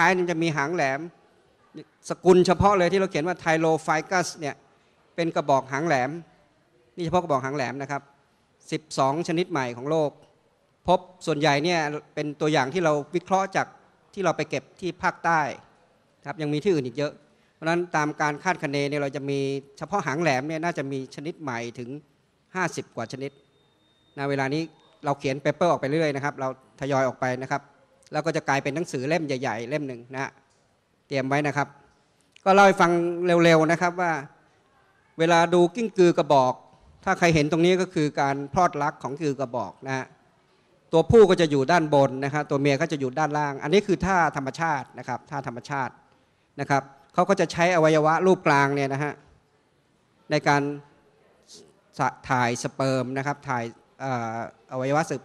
ท้ายนี่จะมีหางแหลม สกุลเฉพาะเลยที่เราเขียนว่าไทโลไฟกัสเนี่ยเป็นกระบอกหางแหลม นี่เฉพาะกระบอกหางแหลมนะครับ 12 ชนิดใหม่ของโลก พบส่วนใหญ่เนี่ยเป็นตัวอย่างที่เราวิเคราะห์จากที่เราไปเก็บที่ภาคใต้ครับยังมีที่อื่นอีกเยอะเพราะฉะนั้นตามการคาดคะเนเนี่ยเราจะมีเฉพาะหางแหลมเนี่ยน่าจะมีชนิดใหม่ถึง 50 กว่าชนิดนะเวลานี้เราเขียนเปเปอร์ ออกไปเรื่อยนะครับเราทยอยออกไปนะครับแล้วก็จะกลายเป็นหนังสือเล่มใหญ่ๆเล่มหนึ่งนะเตรียมไว้นะครับ ก็เล่าให้ฟังเร็วๆนะครับว่า เวลาดูกิ้งกือกระบอก ถ้าใครเห็นตรงนี้ก็คือการพลอดรักของกือกระบอกนะฮะ ตัวผู้ก็จะอยู่ด้านบนนะครับ ตัวเมียก็จะอยู่ด้านล่าง อันนี้คือท่าธรรมชาตินะครับท่าธรรมชาตินะครับ เขาก็จะใช้อวัยวะรูปกลางเนี่ยนะฮะ ในการถ่ายสเปิร์มนะครับ ถ่ายอวัยวะสืบ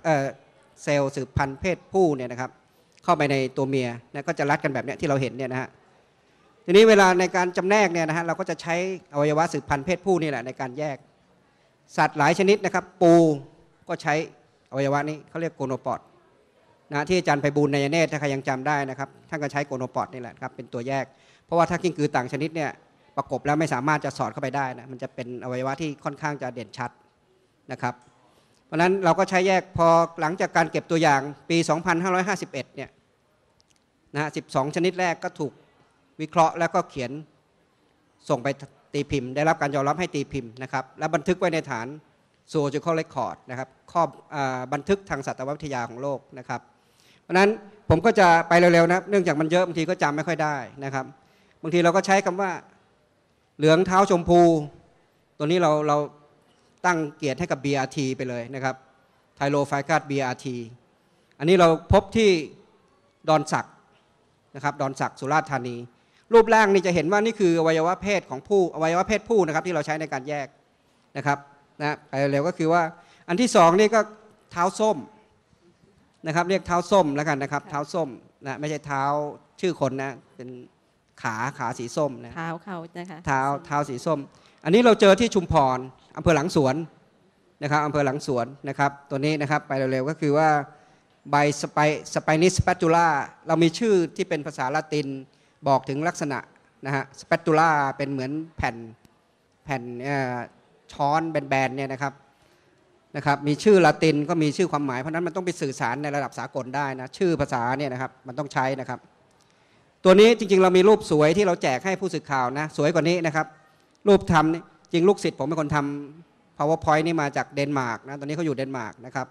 เซลล์สืบพันธุ์เพศผู้เนี่ยนะครับเข้าไปในตัวเมียนะก็จะรัดกันแบบนี้ที่เราเห็นเนี่ยนะฮะทีนี้เวลาในการจำแนกเนี่ยนะฮะเราก็จะใช้อวัยวะสืบพันธุ์เพศผู้นี่แหละในการแยกสัตว์หลายชนิดนะครับ ปูก็ใช้อวัยวะนี้เขาเรียกโกโนปอดนะที่อาจารย์ไพบูลนายเนธถ้าใครยังจำได้นะครับท่านก็ใช้โกโนปอดนี่แหละครับเป็นตัวแยก เพราะว่าถ้ากิ้งกือต่างชนิดเนี่ยประกบแล้วไม่สามารถจะสอดเข้าไปได้นะมันจะเป็นอวัยวะที่ค่อนข้างจะเด่นชัดนะครับ เพราะฉะนั้นเราก็ใช้แยกพอหลังจากการเก็บตัวอย่างปี 2551เนี่ยนะฮะสิชนิดแรกก็ถูกวิเคราะห์ แล้วก็เขียนส่งไปตีพิมพ์ ได้รับการยอมรับให้ตีพิมพ์นะครับและบันทึกไว้ในฐานโซเชียลเรคคอร์ดนะครับข้อบบันทึกทางสัตววิทยาของโลกนะครับเพราะนั้นผมก็จะไปเร็วๆนะเนื่องจากมันเยอะบางทีก็จำไม่ค่อยได้นะครับบางทีเราก็ใช้คำว่าเหลืองเท้าชมพู ตัวนี้เราเราตั้งเกียรติให้กับ BRT ไปเลยนะครับไทโลไฟกาด BRT อันนี้เราพบที่ดอนสักนะครับดอนสักสุราษฎร์ธานี รูปร่างนี่จะเห็นว่านี่คืออวัยวะเพศของผู้อวัยวะเพศผู้นะครับที่เราใช้ในการแยกนะครับนะไปเร็วก็คือว่าอันที่สองนี่ก็เท้าส้มนะครับ เรียกเท้าส้มแล้วกันนะครับ เท้าส้มนะไม่ใช่เท้าชื่อคนนะเป็นขาขาสีส้มนะเท้าเขานะคะเท้าเท้าสีส้ม อันนี้เราเจอที่ชุมพรอำเภอหลังสวนนะครับอำเภอหลังสวนนะครับ ตัวนี้นะครับไปเร็วๆ ก็คือว่าใบสไปสไปนิสปตูล่าเรามีชื่อที่เป็นภาษาละตินบอกถึงลักษณะนะฮะสเปตูล่าเป็นเหมือนแผ่นแผ่นช้อนแบนๆเนี่ยนะครับนะครับมีชื่อละติน ก็มีชื่อความหมายเพราะนั้นมันต้องไปสื่อสารในระดับสากลได้นะชื่อภาษาเนี่ยนะครับมันต้องใช้นะครับ ตัวนี้จริง ๆ เรามีรูปสวยที่เราแจกให้ผู้สื่อข่าวนะสวยกว่านี้นะครับรูปทำนี่จริงลูกศิษย์ผมเป็นคนทำ powerpoint นี่มาจากเดนมาร์กนะตอนนี้เขาอยู่เดนมาร์กนะครับ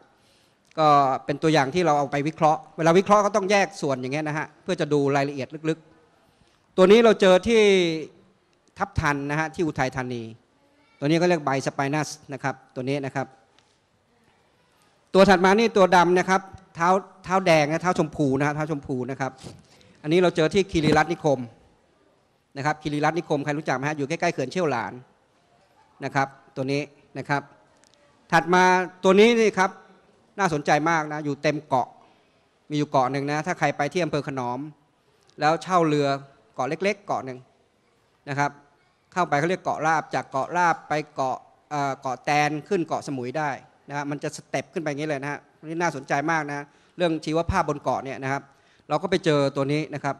ก็เป็นตัวอย่างที่เราเอาไปวิเคราะห์ เวลาวิเคราะห์ก็ต้องแยกส่วนอย่างเงี้ยนะฮะ เพื่อจะดูรายละเอียดลึกๆ ตัวนี้เราเจอที่ทับทันนะฮะที่อุทัยธานี ตัวนี้ก็เรียกใบสไปนัสนะครับ ตัวนี้นะครับ ตัวถัดมานี่ตัวดำนะครับเท้าเท้าแดงนะเท้าชมพูนะฮะเท้าชมพูนะครับ อันนี้เราเจอที่คีรีรัตนิคมนะครับคีรีรัตนิคมใครรู้จักไหมฮะอยู่ใกล้ๆเขื่อนเชี่ยวหลานนะครับ ตัวนี้นะครับ ถัดมาตัวนี้นี่ครับน่าสนใจมากนะอยู่เต็มเกาะมีอยู่เกาะหนึ่งนะถ้าใครไปที่อำเภอขนอมแล้วเช่าเรือเกาะเล็ก ๆ เกาะหนึ่งนะครับ เข้าไปเขาเรียกเกาะลาบจากเกาะลาบไปเกาะเกาะแตนขึ้นเกาะสมุยได้นะมันจะสเต็ปขึ้นไปงี้เลยนะฮะนี่น่าสนใจมากนะ เรื่องชีวภาพบนเกาะเนี่ยนะครับ เราก็ไปเจอตัวนี้นะครับ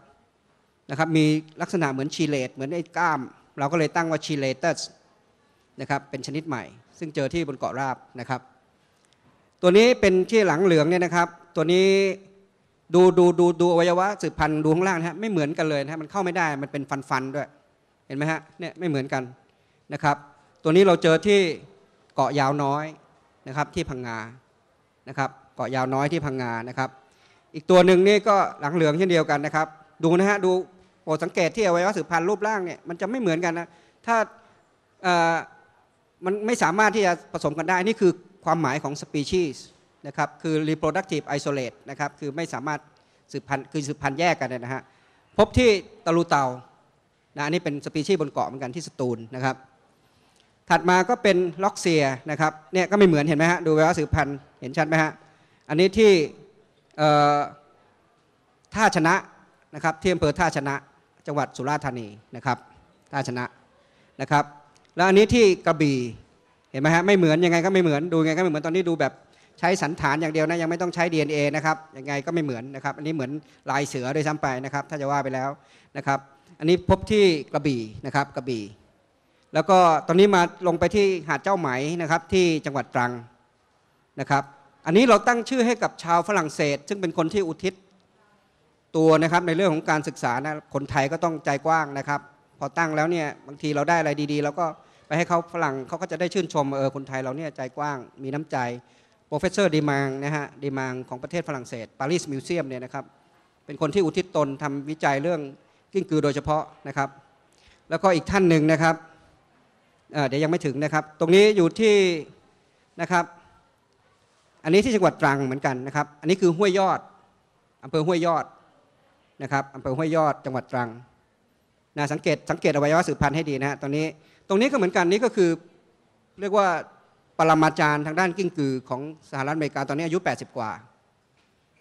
นะครับ มีลักษณะเหมือนชีเลตเหมือนไอ้ก้าม เราก็เลยตั้งว่าชีเลตัสนะครับเป็นชนิดใหม่ ซึ่งเจอที่บนเกาะราบนะครับตัวนี้เป็นที่หลังเหลืองเนี่ยนะครับ ตัวนี้ดูดูดูดูอวัยวะสืบพันธุ์ดูข้างล่างนะฮะไม่เหมือนกันเลยนะฮะมันเข้าไม่ได้มันเป็นฟันฟันด้วยเห็นไหมฮะเนี่ยไม่เหมือนกันนะครับ ตัวนี้เราเจอที่เกาะยาวน้อยนะครับที่พังงานะครับ เกาะยาวน้อยที่พังงานะครับ อีกตัวหนึ่งนี่ก็หลังเหลืองเช่นเดียวกันนะครับ ดูนะฮะดูโปรดสังเกตที่อวัยวะสืบพันธุ์รูปร่างเนี่ยมันจะไม่เหมือนกันนะถ้ามันไม่สามารถที่จะผสมกันได้นี่คือความหมายของ species นะครับคือ reproductive isolate นะครับคือไม่สามารถสืบพันธุ์คือสืบพันธุ์แยกกันนะฮะพบที่ตะลูเตานะอันนี้เป็นสปีชีส์บนเกาะเหมือนกันที่สตูลนะครับถัดมาก็เป็นล็อกเซียนะครับเนี่ยก็ไม่เหมือนเห็นไหมฮะ ดูเว่าสืบพันธุ์เห็นชัดไหมฮะ อันนี้ที่ท่าชนะนะครับที่อำเภอท่าชนะจังหวัดสุราษฎร์ธานีนะครับท่าชนะนะครับแล้วอันนี้ที่กระบี่เห็นไหมฮะไม่เหมือนยังไงก็ไม่เหมือนดูยังไงก็ไม่เหมือนตอนนี้ดูแบบใช้สันฐานอย่างเดียวนะยังไม่ต้องใช้ DNA นะครับยังไงก็ไม่เหมือนนะครับอันนี้เหมือนลายเสือโดยซ้ำไปนะครับถ้าจะว่าไปแล้วนะครับอันนี้พบที่กระบี่นะครับกระบี่แล้วก็ตอนนี้มาลงไปที่หาดเจ้าไหมนะครับที่จังหวัดตรังนะครับอันนี้เราตั้งชื่อให้กับชาวฝรั่งเศส ซึ่งเป็นคนที่อุทิศตัวนะครับในเรื่องของการศึกษานะคนไทยก็ต้องใจกว้างนะครับ พอตั้งแล้วเนี่ยบางทีเราได้อะไรดีๆเราก็ไปให้เขาฝรั่งเขาก็จะได้ชื่นชมเออคนไทย เราเนี่ยใจกว้างมีน้ำใจโปรเฟสเซอร์ดีมังนะฮะดีมังของประเทศฝรั่งเศสปารีสมิวเซียมเนี่ยนะครับเป็นคนที่อุทิศตนทำวิจัยเรื่องกิ้งกือโดยเฉพาะนะครับแล้วก็อีกท่านหนึ่งนะครับเดี๋ยวยังไม่ถึงนะครับ ตรงนี้อยู่ที่นะครับอันนี้ที่จังหวัดตรังเหมือนกันนะครับอันนี้คือห้วยยอดอำเภอห้วยยอดนะครับอำเภอห้วยยอดจังหวัดตรังนะสังเกตสังเกตอวัยวะสืบพันธุ์ให้ดีนะฮะ ตอนนี้ตรงนี้ก็เหมือนกันนี่ก็คือเรียกว่าปรมาจารย์ทางด้านกิ้งกือของสหรัฐอเมริกาตอนนี้อายุ 80 กว่า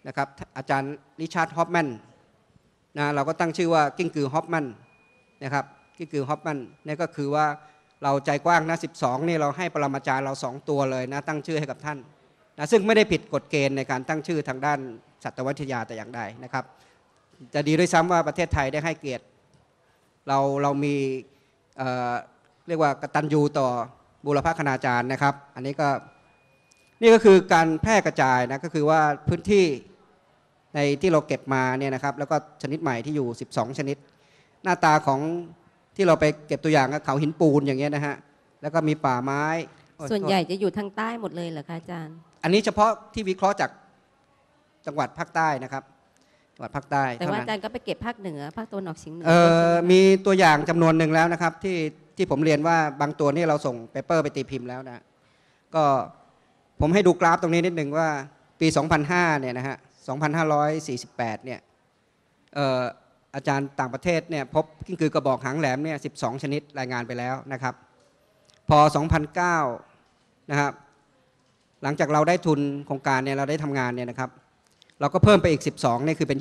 นะครับอาจารย์ริชาร์ดฮอปแมนนะเราก็ตั้งชื่อว่ากิ้งกือฮอปแมนนะครับกิ้งกือฮอปแมนนี่ก็คือว่าเราใจกว้างนะ12นี่เราให้ปรมาจารย์เรา 2 ตัวเลยนะตั้งชื่อให้กับท่านนะซึ่งไม่ได้ผิดกฎเกณฑ์ในการตั้งชื่อทางด้านสัตววิทยาแต่อย่างใดนะครับ จะดีด้วยซ้ำว่าประเทศไทยได้ให้เกียรติเราเรามีเเรียกว่ากตัญญูต่อบุรพคณาจารย์นะครับ อันนี้ก็นี่ก็คือการแพร่กระจายนะก็คือว่าพื้นที่ในที่เราเก็บมาเนี่ยนะครับ แล้วก็ชนิดใหม่ที่อยู่ 12 ชนิด หน้าตาของที่เราไปเก็บตัวอย่างก็เขาหินปูนอย่างเงี้ยนะฮะแล้วก็มีป่าไม้ส่วนใหญ่จะอยู่ทางใต้หมดเลยเหรอคะอาจารย์ อันนี้เฉพาะที่วิเคราะห์จากจังหวัดภาคใต้นะครับจังหวัดภาคใต้แต่ว่าอาจารย์ก็ไปเก็บภาคเหนือภาคตะวันออกเฉียงเหนือมีตัวอย่างจำนวนหนึ่งแล้วนะครับ ที่ที่ผมเรียนว่าบางตัวนี่เราส่งเปเปอร์ไปตีพิมพ์แล้วนะก็ผมให้ดูกราฟตรงนี้นิดหนึ่งว่าปี 2005 เนี่ยนะฮะ 2548 เนี่ยอาจารย์ต่างประเทศเนี่ยพบกิ้งกือกระบอกหางแหลมเนี่ย 12 ชนิดรายงานไปแล้วนะครับพอ 2009 นะครับหลังจากเราได้ทุนโครงการเนี่ยเราได้ทำงานเนี่ยนะครับเราก็เพิ่มไปอีก 12นี่คือเป็น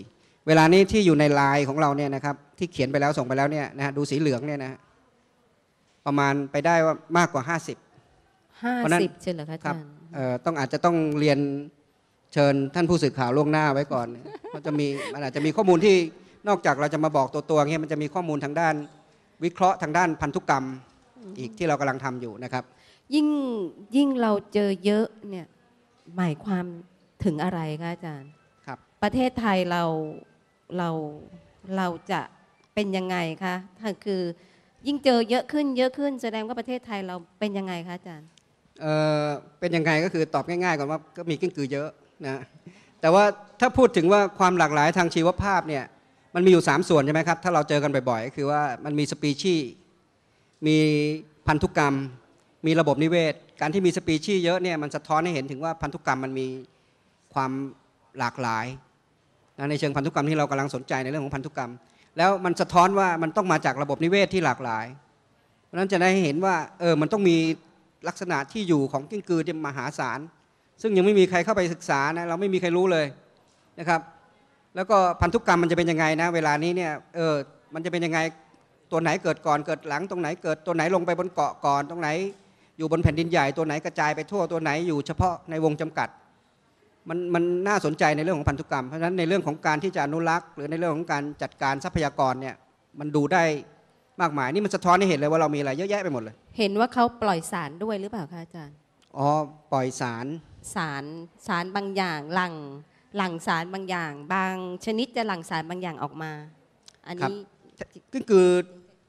24 เวลานี้ที่อยู่ในไลน์ของเราเนี่ยนะครับที่เขียนไปแล้วส่งไปแล้วเนี่ยนะฮะดูสีเหลืองเนี่ยนะประมาณไปได้ว่ามากกว่า 50 50เช่เหรอคะอาจารย์ต้องอาจจะต้องเรียนเชิญท่านผู้สื่อข่าวล่วงหน้าไว้ก่อนมันจะมีมันอาจจะมีข้อมูลที่นอกจากเราจะมาบอกตัวตัวเนี่ยมันจะมีข้อมูลทางด้านวิเคราะห์ทางด้านพันธุกรรมอีกที่เรากำลังทำอยู่นะครับ ยิ่งยิ่งเราเจอเยอะเนี่ยหมายความถึงอะไรคะอาจารย์ครับประเทศไทยเราเราเราจะเป็นยังไงคะคือยิ่งเจอเยอะขึ้นเยอะขึ้นแสดงว่าประเทศไทยเราเป็นยังไงคะอาจารย์เออเป็นยังไงก็คือตอบง่ายๆก่อนว่าก็มีกิ้งกือเยอะนะ แต่ว่าถ้าพูดถึงว่าความหลากหลายทางชีวภาพเนี่ยมันมีอยู่ 3 ส่วนใช่ไหมครับ ถ้าเราเจอกันบ่อย ๆ คือว่ามันมีสปีชีส์มีพันธุกรรม มีระบบนิเวศ การที่มีสปีชีส์เยอะเนี่ยมันสะท้อนให้เห็นถึงว่าพันธุกรรมมันมีความหลากหลายนะในเชิงพันธุกรรมที่เรากำลังสนใจในเรื่องของพันธุกรรม แล้วมันสะท้อนว่ามันต้องมาจากระบบนิเวศที่หลากหลาย เพราะนั้นจะได้เห็นว่าเออมันต้องมีลักษณะที่อยู่ของกิ้งกือที่มหาศาลซึ่งยังไม่มีใครเข้าไปศึกษานะเราไม่มีใครรู้เลยนะครับ แล้วก็พันธุกรรมมันจะเป็นยังไงนะ เวลานี้เนี่ยเออมันจะเป็นยังไงตัวไหนเกิดก่อนเกิดหลังตรงไหนเกิดตัวไหนลงไปบนเกาะก่อนตรงไหน อยู่บนแผ่นดินใหญ่ตัวไหนกระจายไปทั่วตัวไหน อยู่เฉพาะในวงจำกัดมันมันน่าสนใจในเรื่องของพันธุกรรมเพราะฉะนั้นในเรื่องของการที่จะอนุรักษ์หรือในเรื่องของการจัดการทรัพยากรเนี่ยมันดูได้มากมายนี่มันสะท้อนให้เห็นเลยว่าเรามีอะไรเยอะแยะไปหมดเลย เห็นว่าเขาปล่อยสารด้วยหรือเปล่าคะอาจารย์อ๋อปล่อยสารสารสารบางอย่าง หลังหลังสารบางอย่าง บางชนิดจะหลังสารบางอย่างออกมาอันนี้กิ้งกือ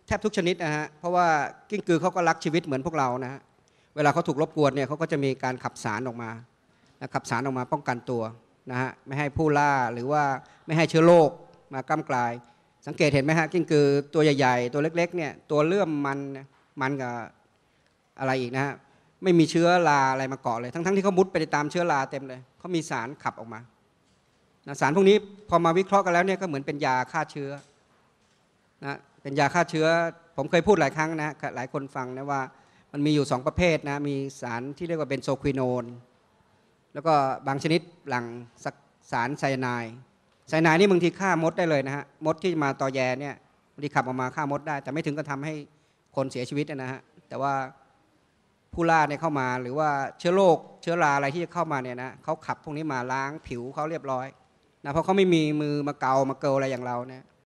แทบทุกชนิดนะฮะเพราะว่ากิ้งกือเขาก็รักชีวิตเหมือนพวกเรานะฮะเวลาเขาถูกรบกวนเนี่ยเขาก็จะมีการขับสารออกมาขับสารออกมาป้องกันตัวนะฮะไม่ให้ผู้ล่าหรือว่าไม่ให้เชื้อโรคมาก้ากลาย สังเกตเห็นไหมฮะกิ้งกือ ตัวใหญ่ๆตัวเล็กๆเนี่ยตัวเลื่อมมันมันกับอะไรอีกนะฮะไม่มีเชื้อราอะไรมาเกาะเลย ทั้งๆที่เขามุดไปตามเชื้อราเต็มเลยเขามีสารขับออกมานะสารพวกนี้พอมาวิเคราะห์กันแล้วเนี่ยก็เหมือนเป็นยาฆ่าเชื้อนะเป็นยาฆ่าเชื้อ ผมเคยพูดหลายครั้งนะหลายคนฟังนะว่ามันมีอยู่2ประเภทนะมีสารที่เรียกว่าเบนโซควินอนแล้วก็บางชนิดหลังสสารไซนายไซนายนี่บางทีฆ่ามดได้เลยนะฮะ มดที่มาต่อแยเนี่ยบางทีขับออกมาฆ่ามดได้แต่ไม่ถึงกับทำให้คนเสียชีวิตนะฮะแต่ว่าผู้ล่าเนี่ยเข้ามาหรือว่าเชื้อโรคเชื้อราอะไรที่จะเข้ามาเนี่ยนะเขาขับพวกนี้มาล้างผิวเขาเรียบร้อยนะเพราะเขาไม่มีมือมาเกามาเกลอะไรอย่างเราเนี่ย